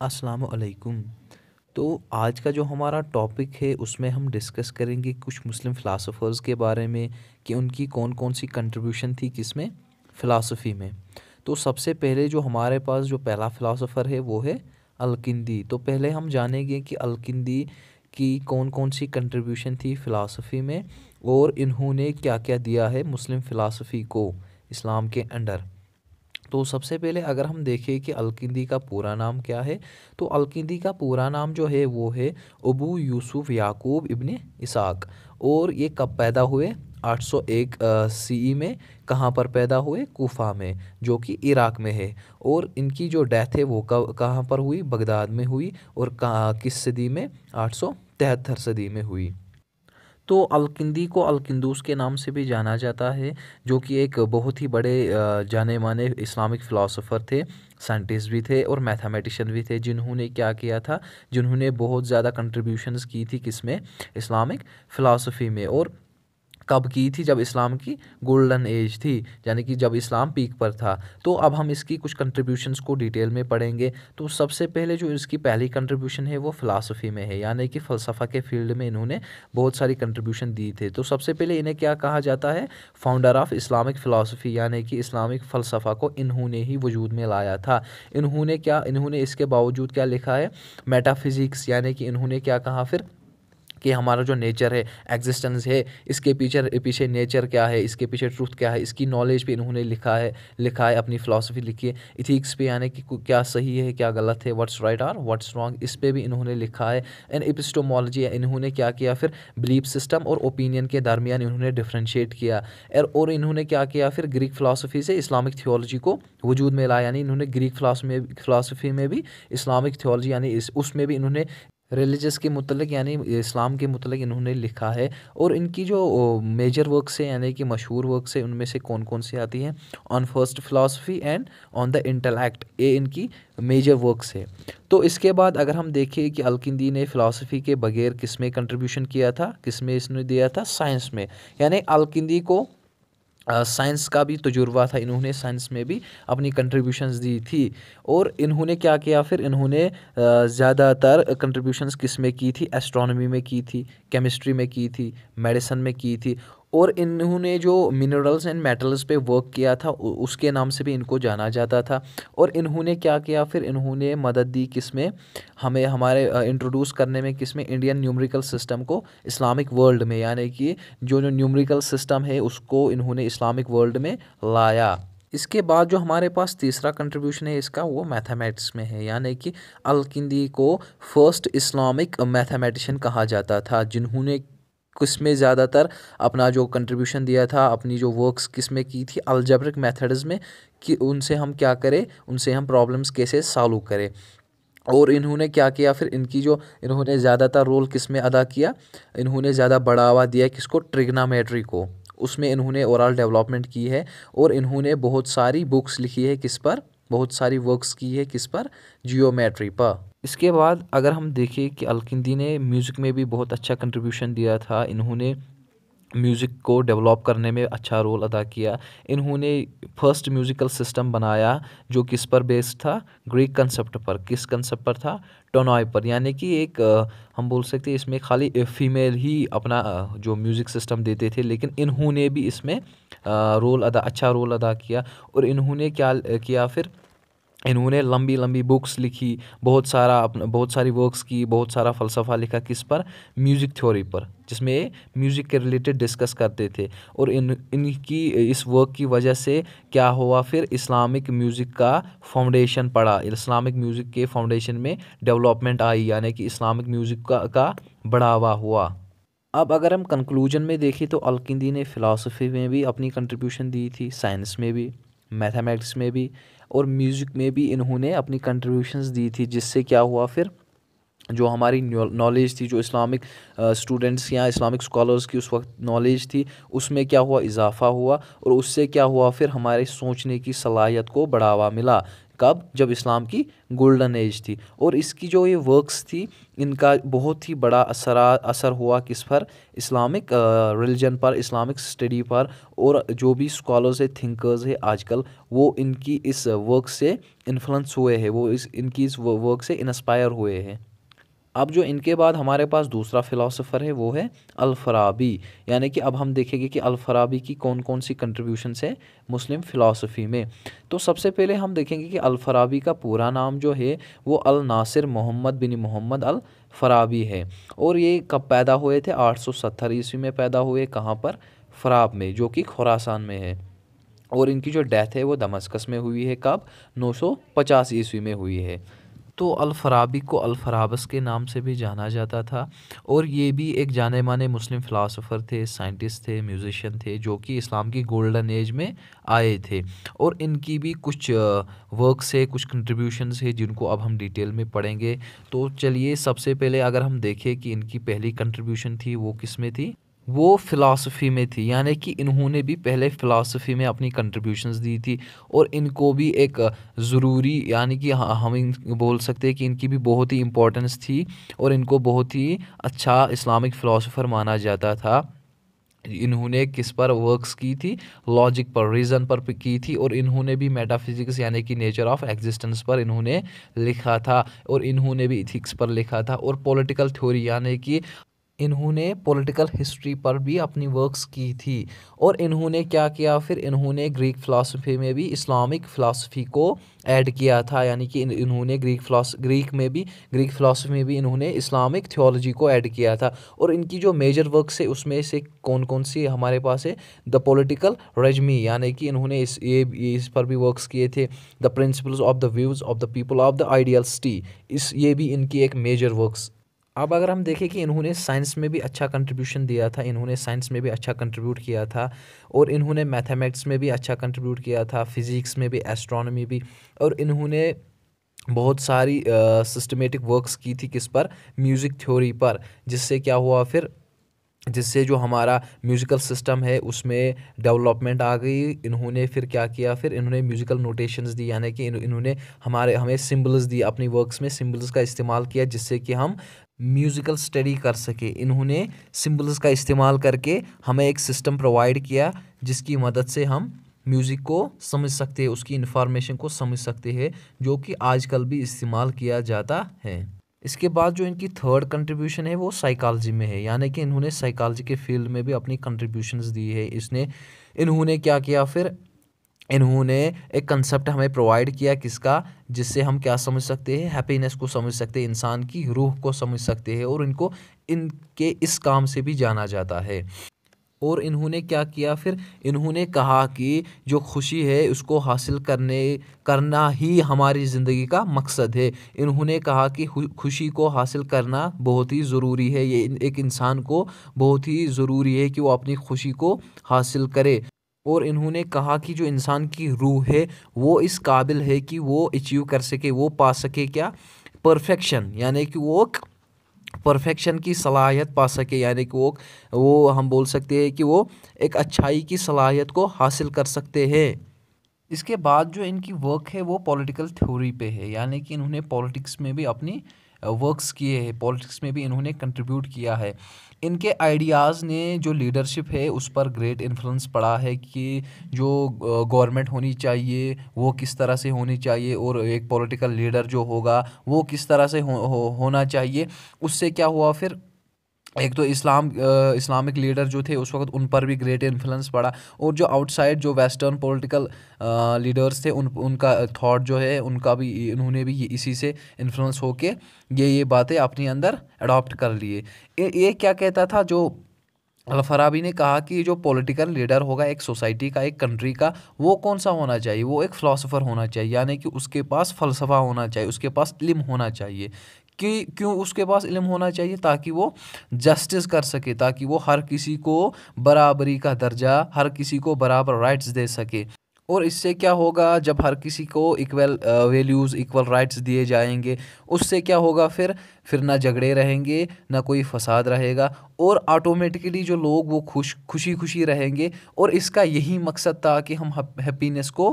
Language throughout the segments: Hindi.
असलकुम तो आज का जो हमारा टॉपिक है उसमें हम डिस्कस करेंगे कुछ मुस्लिम फ़िलासफ़र्स के बारे में कि उनकी कौन कौन सी कंट्रीब्यूशन थी किस में फ़िलासफ़ी में तो सबसे पहले जो हमारे पास जो पहला फ़िलासफ़र है वो है अलकिंदी तो पहले हम जानेंगे कि अलकिंदी की कौन कौन सी कंट्रीब्यूशन थी फ़िलासफ़ी में और इन्होंने क्या क्या दिया है मुस्लिम फ़िलासफ़ी को इस्लाम के अंडर तो सबसे पहले अगर हम देखें कि अलकिंदी का पूरा नाम क्या है तो अलकिंदी का पूरा नाम जो है वो है Abu Yusuf Yaqub ibn Ishaq और ये कब पैदा हुए 801 ई में कहाँ पर पैदा हुए कोफा में जो कि इराक में है और इनकी जो डेथ है वो कब कहाँ पर हुई बगदाद में हुई और किस सदी में आठ सौ तिहत्तर सदी में हुई तो अलकिंदी को अलकिंदूस के नाम से भी जाना जाता है जो कि एक बहुत ही बड़े जाने माने इस्लामिक फ़िलासफ़र थे साइंटिस्ट भी थे और मैथमेटिशन भी थे जिन्होंने क्या किया था जिन्होंने बहुत ज़्यादा कंट्रीब्यूशंस की थी किस में इस्लामिक फ़िलासफ़ी में और कब की थी जब इस्लाम की गोल्डन एज थी यानी कि जब इस्लाम पीक पर था तो अब हम इसकी कुछ कंट्रीब्यूशंस को डिटेल में पढ़ेंगे तो सबसे पहले जो इसकी पहली कंट्रीब्यूशन है वो फ़िलासफ़ी में है यानी कि फ़लसफ़ा के फील्ड में इन्होंने बहुत सारी कंट्रीब्यूशन दी थी तो सबसे पहले इन्हें क्या कहा जाता है फाउंडर ऑफ इस्लामिक फ़िलासफ़ी यानी कि इस्लामिक फ़लसफ़ा को इन्होंने ही वजूद में लाया था इन्होंने क्या इन्होंने इसके बावजूद क्या लिखा है मेटाफिज़िक्स यानी कि इन्होंने क्या कहा फिर कि हमारा जो नेचर है एग्जिस्टेंस है इसके पीछे पीछे नेचर क्या है इसके पीछे ट्रूथ क्या है इसकी नॉलेज भी इन्होंने लिखा है लिखा है अपनी फ़िलासफ़ी लिखी है इथिक्स पे यानी कि क्या सही है क्या गलत है what's right or what's wrong इस पर भी इन्होंने लिखा है एंड एपिस्टोमोलॉजी इन्होंने क्या किया फिर बिलीफ सिस्टम और ओपिनियन के दरमियान इन्होंने डिफ्रेंशिएट किया और इन्होंने क्या किया फिर ग्रीक फ़िलासफ़ी से इस्लामिक थियोलॉजी को वजूद में लाया यानी इन्होंने ग्रीक फ़िलासफ़ी में फ़िलासफ़ी में भी इस्लामिक थियोलॉजी यानी इस उसमें भी इन्होंने रिलीजस के मतलब यानी इस्लाम के मतलब इन्होंने लिखा है और इनकी जो मेजर वर्क्स हैं यानी कि मशहूर वर्क्स हैं उनमें से कौन कौन सी आती हैं on first philosophy and on the intellect ये इनकी मेजर वर्क्स है तो इसके बाद अगर हम देखें कि अलकिंदी ने फ़िलासफ़ी के बगैर किस में कंट्रीब्यूशन किया था किस में इसने दिया था साइंस में यानी अलकिंदी को साइंस का भी तजुर्बा था इन्होंने साइंस में भी अपनी कंट्रीब्यूशंस दी थी और इन्होंने क्या किया फिर इन्होंने ज़्यादातर कंट्रीब्यूशंस किस में की थी एस्ट्रोनॉमी में की थी केमिस्ट्री में की थी मेडिसन में की थी और इन्होंने जो मिनरल्स एंड मेटल्स पे वर्क किया था उसके नाम से भी इनको जाना जाता था और इन्होंने क्या किया फिर इन्होंने मदद दी किस में हमें हमारे इंट्रोड्यूस करने में किस में इंडियन न्यूमरिकल सिस्टम को इस्लामिक वर्ल्ड में यानी कि जो जो न्यूमरिकल सिस्टम है उसको इन्होंने इस्लामिक वर्ल्ड में लाया इसके बाद जो हमारे पास तीसरा कंट्रीब्यूशन है इसका वो मैथमेटिक्स में है यानी कि अलकिंदी को फर्स्ट इस्लामिक मैथमेटिशियन कहा जाता था जिन्होंने किस में ज़्यादातर अपना जो कंट्रीब्यूशन दिया था अपनी जो वर्क्स किस में की थी अल्जब्रिक मेथड्स में कि उनसे हम क्या करें उनसे हम प्रॉब्लम्स कैसे सॉल्व करें और इन्होंने क्या किया फिर इनकी जो इन्होंने ज़्यादातर रोल किस में अदा किया इन्होंने ज़्यादा बढ़ावा दिया किसको ट्रिग्नामेट्री को उसमें इन्होंने ओवरऑल डेवलपमेंट की है और इन्होंने बहुत सारी बुक्स लिखी है किस पर बहुत सारी वर्क्स की है किस पर जियोमेट्री पर इसके बाद अगर हम देखें कि अलकिंदी ने म्यूज़िक में भी बहुत अच्छा कंट्रीब्यूशन दिया था इन्होंने म्यूज़िक को डेवलप करने में अच्छा रोल अदा किया इन्होंने फर्स्ट म्यूज़िकल सिस्टम बनाया जो किस पर बेस्ड था ग्रीक कंसेप्ट पर किस कंसेप्ट पर था टोनॉय पर यानी कि एक हम बोल सकते हैं इसमें खाली फीमेल ही अपना जो म्यूज़िक सिस्टम देते थे लेकिन इन्होंने भी इसमें रोल अदा अच्छा रोल अदा किया और इन्होंने क्या किया फिर इन्होंने लंबी लंबी बुक्स लिखी बहुत सारा अपना बहुत सारी वर्क्स की बहुत सारा फ़लसफ़ा लिखा किस पर म्यूज़िक थ्योरी पर जिसमें ये म्यूज़िक के रिलेटेड डिस्कस करते थे और इन इनकी इस वर्क की वजह से क्या हुआ फिर इस्लामिक म्यूज़िक का फाउंडेशन पड़ा इस्लामिक म्यूज़िक के फाउंडेशन में डेवलपमेंट आई यानी कि इस्लामिक म्यूज़िक का, का बढ़ावा हुआ अब अगर हम कंक्लूजन में देखें तो अलकिंदी ने फ़िलासफ़ी में भी अपनी कंट्रीब्यूशन दी थी साइंस में भी मैथमेटिक्स में भी और म्यूज़िक में भी इन्होंने अपनी कंट्रीब्यूशंस दी थी जिससे क्या हुआ फिर जो हमारी नॉलेज थी जो इस्लामिक स्टूडेंट्स या इस्लामिक स्कॉलर्स की उस वक्त नॉलेज थी उसमें क्या हुआ इजाफ़ा हुआ और उससे क्या हुआ फिर हमारे सोचने की सलाहियत को बढ़ावा मिला कब जब इस्लाम की गोल्डन एज थी और इसकी जो ये वर्क्स थी इनका बहुत ही बड़ा असरा असर हुआ किस पर इस्लामिक रिलीजन पर इस्लामिक स्टडी पर और जो भी स्कॉलर्स है थिंकर्स है आजकल वो इनकी इस वर्क से इन्फ्लुएंस हुए हैं वो इस इनकी इस वर्क से इंस्पायर हुए हैं अब जो इनके बाद हमारे पास दूसरा फ़िलासफ़र है वो है अलफराबी यानी कि अब हम देखेंगे कि अलफराबी की कौन कौन सी कंट्रीब्यूशन है मुस्लिम फ़िलासफ़ी में तो सबसे पहले हम देखेंगे कि अलफराबी का पूरा नाम जो है वो अल नासिर मोहम्मद बिन मोहम्मद अल फराबी है और ये कब पैदा हुए थे 870 ईस्वी में पैदा हुए कहाँ पर फ़राब में जो कि खुरासान में है और इनकी जो डेथ है वो दमस्कस में हुई है कब 950 ईस्वी में हुई है तो अलफराबी को अलफराबस के नाम से भी जाना जाता था और ये भी एक जाने माने मुस्लिम फ़िलासफ़र थे साइंटिस्ट थे म्यूज़िशन थे जो कि इस्लाम की गोल्डन एज में आए थे और इनकी भी कुछ वर्क्स है कुछ कंट्रीब्यूशंस है जिनको अब हम डिटेल में पढ़ेंगे तो चलिए सबसे पहले अगर हम देखें कि इनकी पहली कंट्रीब्यूशन थी वो किस में थी वो फ़िलासफ़ी में थी यानी कि इन्होंने भी पहले फ़िलासफ़ी में अपनी कंट्रीब्यूशंस दी थी और इनको भी एक ज़रूरी यानी कि हम बोल सकते हैं कि इनकी भी बहुत ही इम्पोर्टेंस थी और इनको बहुत ही अच्छा इस्लामिक फ़िलासफ़र माना जाता था इन्होंने किस पर वर्क्स की थी लॉजिक पर रीज़न पर की थी और इन्होंने भी मेटाफिजिक्स यानी कि नेचर ऑफ एग्जिस्टेंस पर इन्होंने लिखा था और इन्होंने भी इथिक्स पर लिखा था और पॉलिटिकल थ्योरी यानी कि इन्होंने पॉलिटिकल हिस्ट्री पर भी अपनी वर्क्स की थी और इन्होंने क्या किया फिर इन्होंने ग्रीक फ़िलासफ़ी में भी इस्लामिक फ़िलासफ़ी को ऐड किया था यानी कि इन्होंने ग्रीक फ़िलास ग्रीक में भी ग्रीक फ़िलासफ़ी में भी इन्होंने इस्लामिक थियोलॉजी को ऐड किया था और इनकी जो मेजर वर्क्स है उसमें से कौन कौन सी हमारे पास है द पोलिटिकल रजमी यानी कि इन्होंने इस ये, इस पर भी वर्क्स किए थे the principle of the views of the people of the ideal city इस ये भी इनकी एक मेजर वर्क्स अब अगर हम देखें कि इन्होंने साइंस में भी अच्छा कंट्रीब्यूशन दिया था इन्होंने साइंस में भी अच्छा कंट्रीब्यूट किया था और इन्होंने मैथमेटिक्स में भी अच्छा कंट्रीब्यूट किया था फिज़िक्स में भी एस्ट्रोनॉमी भी और इन्होंने बहुत सारी सिस्टमेटिक वर्क्स की थी किस पर म्यूज़िक थ्योरी पर जिससे क्या हुआ फिर जिससे जो हमारा म्यूज़िकल सिस्टम है उसमें डेवलपमेंट आ गई इन्होंने फिर क्या किया फिर इन्होंने म्यूज़िकल नोटेशंस दी यानी कि इन्होंने हमारे हमें सिम्बल्स दी अपनी वर्क्स में सिम्बल्स का इस्तेमाल किया जिससे कि हम म्यूज़िकल स्टडी कर सके इन्होंने सिम्बल्स का इस्तेमाल करके हमें एक सिस्टम प्रोवाइड किया जिसकी मदद से हम म्यूज़िक को समझ सकते हैं उसकी इन्फॉर्मेशन को समझ सकते हैं जो कि आजकल भी इस्तेमाल किया जाता है इसके बाद जो इनकी थर्ड कंट्रीब्यूशन है वो साइकालजी में है यानी कि इन्होंने साइकोलॉजी के फील्ड में भी अपनी कंट्रीब्यूशंस दी है इसने इन्होंने क्या किया फिर इन्होंने एक कंसेप्ट हमें प्रोवाइड किया किसका जिससे हम क्या समझ सकते हैं हैप्पीनेस को समझ सकते हैं इंसान की रूह को समझ सकते हैं और इनको इनके इस काम से भी जाना जाता है और इन्होंने क्या किया फिर इन्होंने कहा कि जो खुशी है उसको हासिल करने करना ही हमारी ज़िंदगी का मकसद है इन्होंने कहा कि खुशी को हासिल करना बहुत ही ज़रूरी है ये एक इंसान को बहुत ही ज़रूरी है कि वो अपनी खुशी को हासिल करे और इन्होंने कहा कि जो इंसान की रूह है वो इस काबिल है कि वो अचीव कर सके वो पा सके क्या परफेक्शन यानी कि वो परफेक्शन की सलाहियत पा सके यानी कि वो वो हम बोल सकते हैं कि वो एक अच्छाई की सलाहियत को हासिल कर सकते हैं इसके बाद जो इनकी वर्क है वो पॉलिटिकल थ्योरी पे है यानी कि इन्होंने पॉलिटिक्स में भी अपनी वर्क्स किए हैं पॉलिटिक्स में भी इन्होंने कंट्रीब्यूट किया है इनके आइडियाज़ ने जो लीडरशिप है उस पर ग्रेट इन्फ्लुएंस पड़ा है कि जो गवर्नमेंट होनी चाहिए वो किस तरह से होनी चाहिए और एक पॉलिटिकल लीडर जो होगा वो किस तरह से हो, हो, होना चाहिए उससे क्या हुआ फिर एक तो इस्लाम इस्लामिक लीडर जो थे उस वक्त उन पर भी ग्रेट इन्फ्लुएंस पड़ा और जो आउटसाइड जो वेस्टर्न पॉलिटिकल लीडर्स थे उन उनका थॉट जो है उनका भी इन्होंने भी इसी से इन्फ्लुएंस होके ये ये बातें अपने अंदर अडॉप्ट कर लिए ये क्या कहता था जो अलफराबी ने कहा कि जो पॉलिटिकल लीडर होगा एक सोसाइटी का एक कंट्री का वो कौन सा होना चाहिए वो एक फ़िलासफ़र होना चाहिए यानी कि उसके पास फ़लसफ़ा होना चाहिए उसके पास इल्म होना चाहिए कि क्यों उसके पास इल्म होना चाहिए ताकि वो जस्टिस कर सके ताकि वो हर किसी को बराबरी का दर्जा हर किसी को बराबर राइट्स दे सके और इससे क्या होगा जब हर किसी को इक्वल वैल्यूज़ इक्वल राइट्स दिए जाएंगे उससे क्या होगा फिर फिर ना झगड़े रहेंगे ना कोई फसाद रहेगा और ऑटोमेटिकली जो लोग वो खुश खुशी खुशी रहेंगे और इसका यही मकसद था कि हम हैप्पीनेस को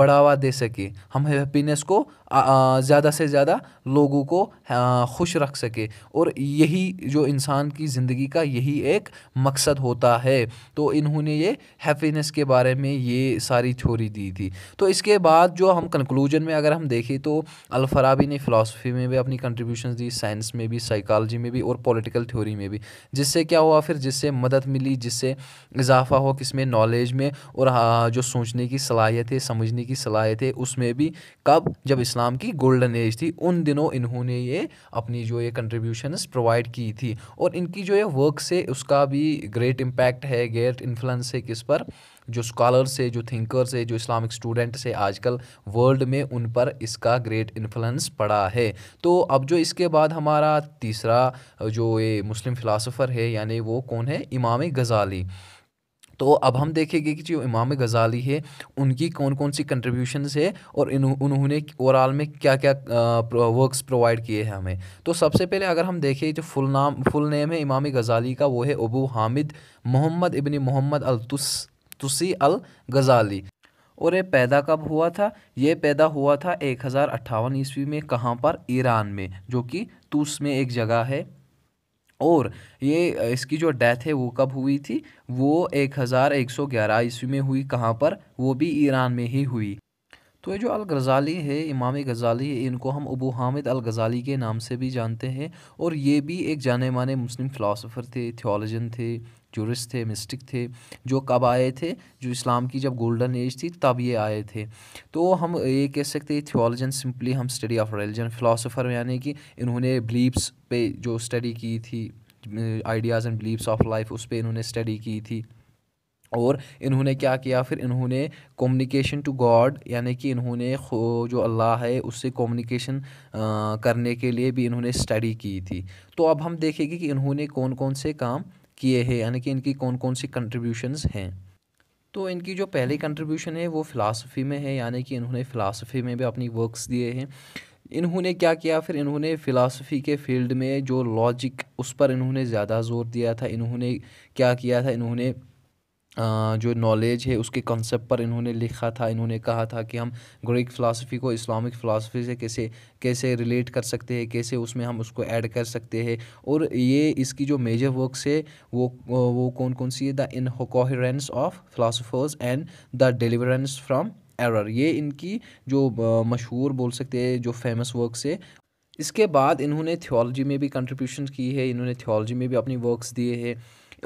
बढ़ावा दे सकें हम हैप्पीनेस को ज़्यादा से ज़्यादा लोगों को खुश रख सके और यही जो इंसान की ज़िंदगी का यही एक मकसद होता है तो इन्होंने ये हैप्पीनेस के बारे में ये सारी थ्योरी दी थी तो इसके बाद जो हम कंक्लूजन में अगर हम देखें तो अलफराबी ने फ़िलासफ़ी में भी अपनी कंट्रीब्यूशन दी साइंस में भी साइकोलॉजी में भी और पॉलिटिकल थ्योरी में भी जिससे क्या हुआ फिर जिससे मदद मिली जिससे इजाफा हो किस में नॉलेज में और हाँ, जो सोचने की सलाहियत है समझने की सलाहियत है उसमें भी कब जब इस्लाम की गोल्डन एज थी उन दिनों इन्होंने ये अपनी जो ये कंट्रीब्यूशन प्रोवाइड की थी और इनकी जो ये वर्क से उसका भी ग्रेट इम्पैक्ट है ग्रेट इन्फ्लुंस है किस पर जो स्कॉलर्स है जो थिंकर्स है जो इस्लामिक स्टूडेंट्स है आजकल वर्ल्ड में उन पर इसका ग्रेट इन्फ्लुएंस पड़ा है तो अब जो इसके बाद हमारा तीसरा जो ये मुस्लिम फ़िलासफ़र है यानी वो कौन है इमाम गज़ाली तो अब हम देखेंगे कि जो इमाम गज़ाली है उनकी कौन कौन सी कंट्रीब्यूशनस है और उन्होंने ओवरऑल में क्या क्या वर्क्स प्रोवाइड किए हैं हमें तो सबसे पहले अगर हम देखें जो फुल नाम फुल नेम है इमाम गज़ाली का वो है अबू हामिद मोहम्मद इबन मोहम्मद अलतुस तुसी अल गज़ाली और ये पैदा कब हुआ था ये पैदा हुआ था एक हज़ार अट्ठावन ईस्वी में कहाँ पर ईरान में जो कि तूस में एक जगह है और ये इसकी जो डेथ है वो कब हुई थी वो एक हज़ार एक सौ ग्यारह ईस्वी में हुई कहाँ पर वो भी ईरान में ही हुई तो ये जो अल गज़ाली है इमाम गज़ाली इनको हम अबू हामिद अल गज़ाली के नाम से भी जानते हैं और ये भी एक जाने माने मुस्लिम फ़िलासफ़र थे थियोलॉजन थे जूरिस थे मिस्टिक थे जो कब आए थे जो इस्लाम की जब गोल्डन एज थी तब ये आए थे तो हम ये कह सकते हैं थियोलॉजन सिंपली हम स्टडी ऑफ रिलीजन फ़िलासफ़र यानी कि इन्होंने बिलीप्स पे जो स्टडी की थी ideas and beliefs of life उस पर इन्होंने स्टडी की थी और इन्होंने क्या किया फिर इन्होंने कम्युनिकेशन टू गॉड यानी कि इन्होंने जो अल्लाह है उससे कम्युनिकेशन करने के लिए भी इन्होंने स्टडी की थी तो अब हम देखेंगे कि इन्होंने कौन कौन से काम किए हैं यानी कि इनकी कौन कौन सी कंट्रीब्यूशंस हैं तो इनकी जो पहली कंट्रीब्यूशन है वो फ़िलासफ़ी में है यानी कि इन्होंने फ़िलासफ़ी में भी अपनी वर्कस दिए हैं इन्होंने क्या किया फिर इन्होंने फ़िलासफ़ी के फील्ड में जो लॉजिक उस पर इन्होंने ज़्यादा जोर दिया था इन्होंने क्या किया था इन्होंने जो नॉलेज है उसके कॉन्सेप्ट पर इन्होंने लिखा था इन्होंने कहा था कि हम ग्रीक फ़िलासफ़ी को इस्लामिक फ़िलासफ़ी से कैसे कैसे रिलेट कर सकते हैं कैसे उसमें हम उसको ऐड कर सकते हैं और ये इसकी जो मेजर वर्कस है वो वो कौन कौन सी है the incoherence of philosophers and the deliverance from error ये इनकी जो मशहूर बोल सकते हैं जो फेमस वर्कस है इसके बाद इन्होंने थियोलॉजी में भी कंट्रीब्यूशन की है इन्होंने थियोलॉजी में भी अपनी वर्क्स दिए हैं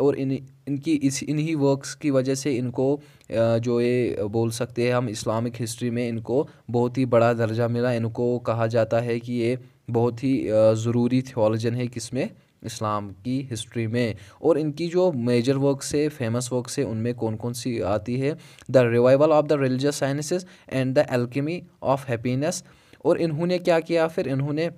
और इन इनकी इस इन्हीं वर्क्स की वजह से इनको जो ये बोल सकते हैं हम इस्लामिक हिस्ट्री में इनको बहुत ही बड़ा दर्जा मिला इनको कहा जाता है कि ये बहुत ही ज़रूरी थियोलॉजन है किसमें इस्लाम की हिस्ट्री में और इनकी जो मेजर वर्क है फेमस वर्क है उनमें कौन कौन सी आती है the revival of the religious sciences and the alchemy of happiness और इन्होंने क्या किया फिर इन्होंने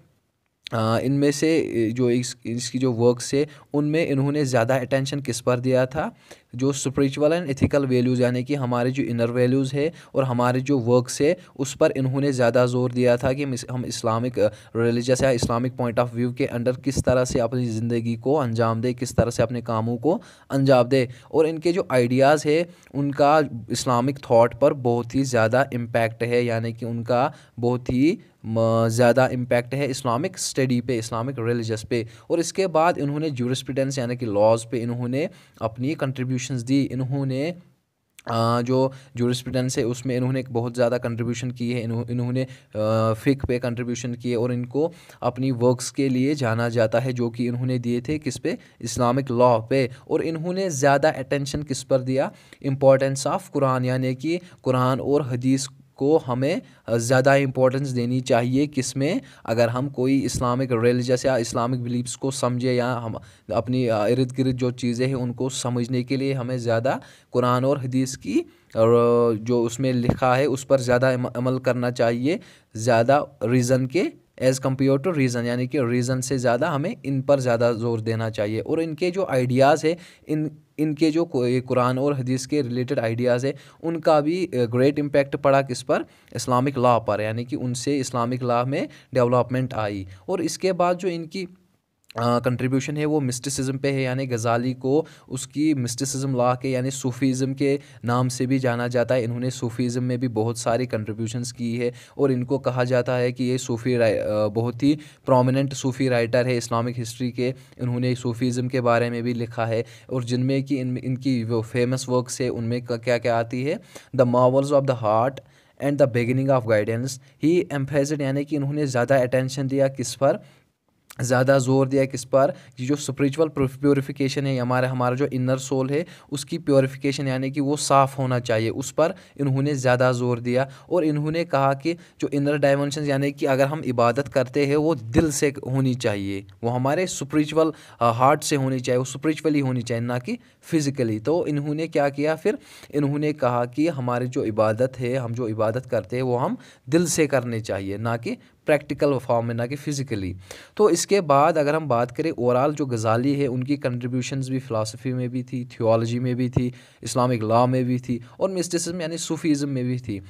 इनमें से जो इस इसकी जो वर्क्स है उनमें इन्होंने ज़्यादा अटेंशन किस पर दिया था जो स्परिचुअल एंड एथिकल वैल्यूज़ यानी कि हमारे जो इनर वैल्यूज़ है और हमारे जो वर्कस है उस पर इन्होंने ज़्यादा जोर दिया था कि हम इस्लामिक रिलीजस uh, या इस्लामिक पॉइंट ऑफ व्यू के अंडर किस तरह से अपनी ज़िंदगी को अंजाम दे किस तरह से अपने कामों को अंजाम दे और इनके जो आइडियाज़ है उनका इस्लामिक थाट पर बहुत ही ज़्यादा इम्पैक्ट है यानी कि उनका बहुत ही ज़्यादा इम्पैक्ट है इस्लामिक स्टडी पे इस्लामिक रिलीजस पे और इसके बाद इन्होंने जूरिस्पिडेंस यानी कि लॉज पे इन्होंने अपनी कंट्रीब्यूशन कंट्रीब्यूशन दी इन्होंने जो जूरिस्प्रूडेंस है उसमें इन्होंने बहुत ज़्यादा कंट्रीब्यूशन की है इन्होंने फ़िक पे कंट्रीब्यूशन किए और इनको अपनी वर्क्स के लिए जाना जाता है जो कि इन्होंने दिए थे किस पे इस्लामिक लॉ पे और इन्होंने ज़्यादा अटेंशन किस पर दिया इम्पोर्टेंस ऑफ कुरान यानी कि कुरान और हदीस को हमें ज़्यादा इम्पोर्टेंस देनी चाहिए किस में अगर हम कोई इस्लामिक रिलीजस या इस्लामिक बिलीव्स को समझे या हम अपनी इर्द गिर्द जो चीज़ें हैं उनको समझने के लिए हमें ज़्यादा कुरान और हदीस की और जो उसमें लिखा है उस पर ज़्यादा अमल करना चाहिए ज़्यादा रीज़न के एज़ कम्पेयर टू रीज़न यानी कि रीज़न से ज़्यादा हमें इन पर ज़्यादा जोर देना चाहिए और इनके जो आइडियाज़ है इन इनके जो कुरान और हदीस के रिलेटेड आइडियाज़ हैं उनका भी ग्रेट इम्पेक्ट पड़ा किस पर इस्लामिक लॉ पर यानी कि उनसे इस्लामिक लॉ में डेवलपमेंट आई और इसके बाद जो इनकी कंट्रीब्यूशन है वो मिस्टिसिज्म पे है यानी गज़ाली को उसकी मिस्टिसिज्म ला के यानी सूफ़ीज़म के नाम से भी जाना जाता है इन्होंने सूफ़ीज़म में भी बहुत सारी कंट्रीब्यूशंस की है और इनको कहा जाता है कि ये सूफ़ी बहुत ही प्रोमिनेंट सूफ़ी राइटर है इस्लामिक हिस्ट्री के इन्होंने सूफ़ीज़म के बारे में भी लिखा है और जिनमें कि इन इनकी वो फेमस वर्कस है उनमें क्या क्या आती है the marvels of the heart and the beginning of guidance he emphasise यानी कि इन्होंने ज़्यादा अटेंशन दिया किस पर ज़्यादा जोर दिया किस पर ये जो स्परिचुअल प्योरीफिकेशन है हमारा हमारा जो इनर सोल है उसकी प्योरीफिकेशन यानी कि वो साफ़ होना चाहिए उस पर इन्होंने ज़्यादा जोर दिया और इन्होंने कहा कि जो इनर डायमेंशन यानी कि अगर हम इबादत करते हैं वो दिल से होनी चाहिए वो हमारे स्परिचुअल हार्ट से होनी चाहिए वो स्परिचुअली होनी चाहिए ना कि फिज़िकली तो इन्होंने क्या किया फिर इन्होंने कहा कि हमारी जो इबादत है हम जो इबादत करते हैं वो हम दिल से करने चाहिए ना कि प्रैक्टिकल फॉर्म में ना कि फ़िज़िकली तो इसके बाद अगर हम बात करें ओवरऑल जो गज़ाली है उनकी कंट्रीब्यूशंस भी फ़िलासफ़ी में भी थी थियोलॉजी में भी थी इस्लामिक लॉ में भी थी और मिस्टिसम यानी सूफ़ीज़म में भी थी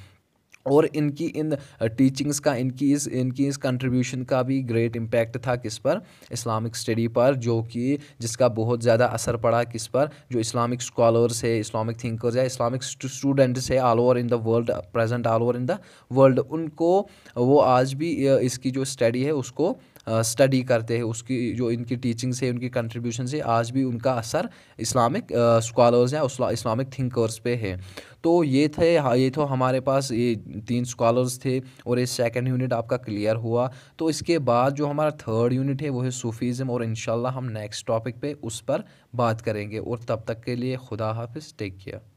और इनकी इन टीचिंग्स का इनकी इस इनकी इस कंट्रीब्यूशन का भी ग्रेट इम्पैक्ट था किस पर इस्लामिक स्टडी पर जो कि जिसका बहुत ज़्यादा असर पड़ा किस पर जो इस्लामिक स्कॉलर्स है इस्लामिक थिंकर्स है इस्लामिक स्टूडेंट्स है all over in the world present all over in the world उनको वो आज भी इसकी जो स्टडी है उसको स्टडी करते हैं उसकी जो इनकी टीचिंग से उनकी कंट्रीब्यूशन से आज भी उनका असर इस्लामिक स्कॉलर्स या इस्लामिक थिंकर्स पे है तो ये थे ये तो हमारे पास ये तीन स्कॉलर्स थे और ये सेकेंड यूनिट आपका क्लियर हुआ तो इसके बाद जो हमारा थर्ड यूनिट है वो है सूफीज़म और इन हम नेक्स्ट टॉपिक पे उस पर बात करेंगे और तब तक के लिए खुदा हाफिज़ टेक केयर